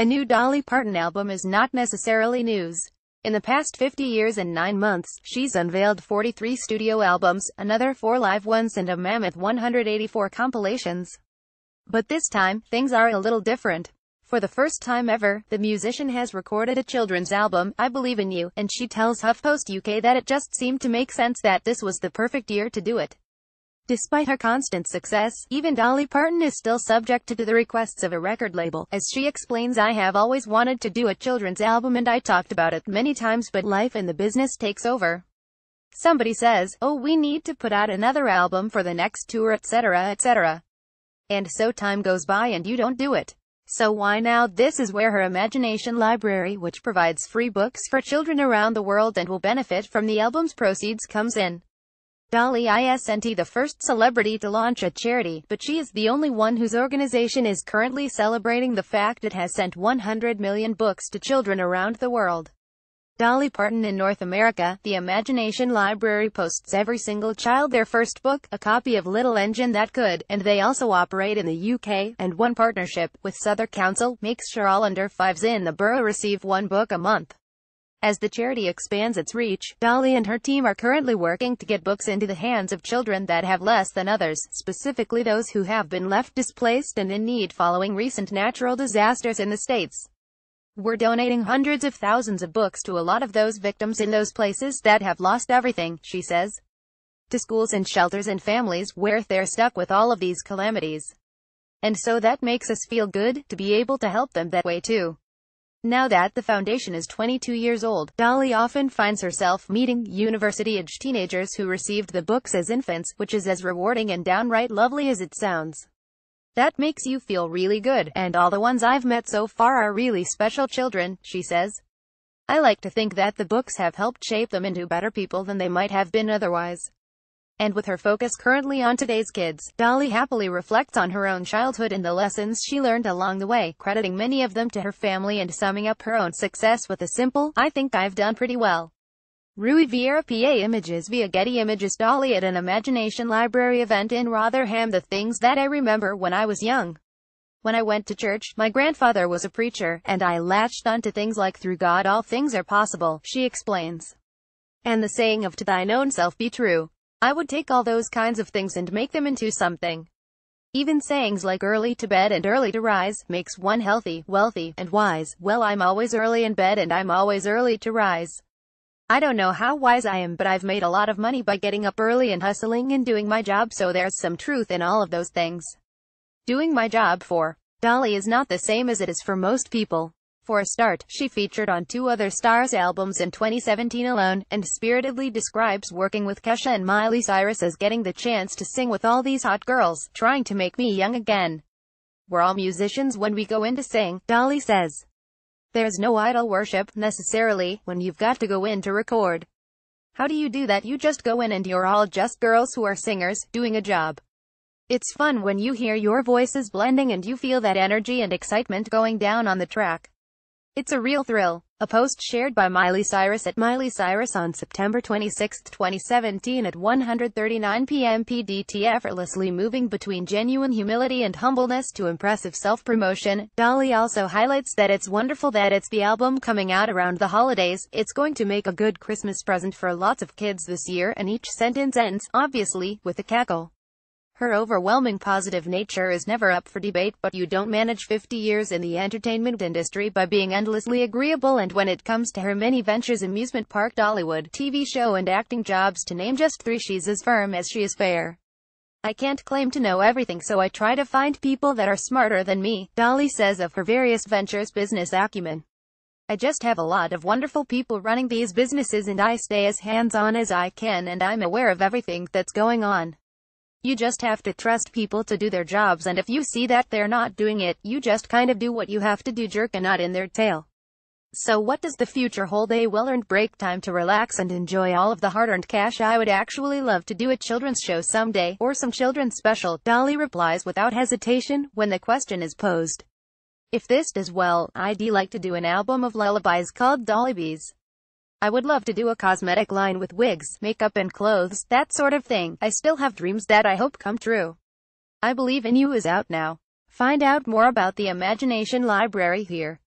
A new Dolly Parton album is not necessarily news. In the past 50 years and 9 months, she's unveiled 43 studio albums, another 4 live ones and a mammoth 184 compilations. But this time, things are a little different. For the first time ever, the musician has recorded a children's album, I Believe in You, and she tells HuffPost UK that it just seemed to make sense that this was the perfect year to do it. Despite her constant success, even Dolly Parton is still subject to the requests of a record label. As she explains I have always wanted to do a children's album and I talked about it many times but life and the business takes over. Somebody says, oh we need to put out another album for the next tour etc etc. And so time goes by and you don't do it. So why now? This is where her imagination library which provides free books for children around the world and will benefit from the album's proceeds comes in. Dolly isn't the first celebrity to launch a charity, but she is the only one whose organization is currently celebrating the fact it has sent 100 million books to children around the world. Dolly Parton in North America, the Imagination Library posts every single child their first book, a copy of Little Engine That Could, and they also operate in the UK, and one partnership, with Southwark Council, makes sure all under fives in the borough receive one book a month. As the charity expands its reach, Dolly and her team are currently working to get books into the hands of children that have less than others, specifically those who have been left displaced and in need following recent natural disasters in the States. We're donating hundreds of thousands of books to a lot of those victims in those places that have lost everything, she says. To schools and shelters and families where they're stuck with all of these calamities. And so that makes us feel good to be able to help them that way too. Now that the foundation is 22 years old, Dolly often finds herself meeting university-age teenagers who received the books as infants, which is as rewarding and downright lovely as it sounds. That makes you feel really good, and all the ones I've met so far are really special children, she says. I like to think that the books have helped shape them into better people than they might have been otherwise. And with her focus currently on today's kids, Dolly happily reflects on her own childhood and the lessons she learned along the way, crediting many of them to her family and summing up her own success with a simple, I think I've done pretty well. Rui Vieira PA Images via Getty Images Dolly at an Imagination Library event in Rotherham The things that I remember when I was young. When I went to church, my grandfather was a preacher, and I latched onto things like through God all things are possible, she explains. And the saying of to thine own self be true. I would take all those kinds of things and make them into something. Even sayings like early to bed and early to rise makes one healthy, wealthy, and wise. Well, I'm always early in bed and I'm always early to rise. I don't know how wise I am, but I've made a lot of money by getting up early and hustling and doing my job, so there's some truth in all of those things. Doing my job for Dolly is not the same as it is for most people. For a start, she featured on two other Stars albums in 2017 alone, and spiritedly describes working with Kesha and Miley Cyrus as getting the chance to sing with all these hot girls, trying to make me young again. We're all musicians when we go in to sing, Dolly says. There's no idol worship, necessarily, when you've got to go in to record. How do you do that? You just go in and you're all just girls who are singers, doing a job. It's fun when you hear your voices blending and you feel that energy and excitement going down on the track. It's a real thrill. A post shared by Miley Cyrus at Miley Cyrus on September 26, 2017 at 1:39 p.m. PDT effortlessly moving between genuine humility and humbleness to impressive self-promotion. Dolly also highlights that it's wonderful that it's the album coming out around the holidays. It's going to make a good Christmas present for lots of kids this year and each sentence ends, obviously, with a cackle. Her overwhelming positive nature is never up for debate but you don't manage 50 years in the entertainment industry by being endlessly agreeable and when it comes to her many ventures amusement park Dollywood, TV show and acting jobs to name just three she's as firm as she is fair. I can't claim to know everything so I try to find people that are smarter than me, Dolly says of her various ventures business acumen. I just have a lot of wonderful people running these businesses and I stay as hands-on as I can and I'm aware of everything that's going on. You just have to trust people to do their jobs and if you see that they're not doing it, you just kind of do what you have to do jerk a nut in their tail. So what does the future hold a well-earned break time to relax and enjoy all of the hard-earned cash I would actually love to do a children's show someday, or some children's special, Dolly replies without hesitation, when the question is posed. If this does well, I'd like to do an album of lullabies called Dollybees. I would love to do a cosmetic line with wigs, makeup and clothes, that sort of thing. I still have dreams that I hope come true. I Believe in You is out now. Find out more about the Imagination Library here.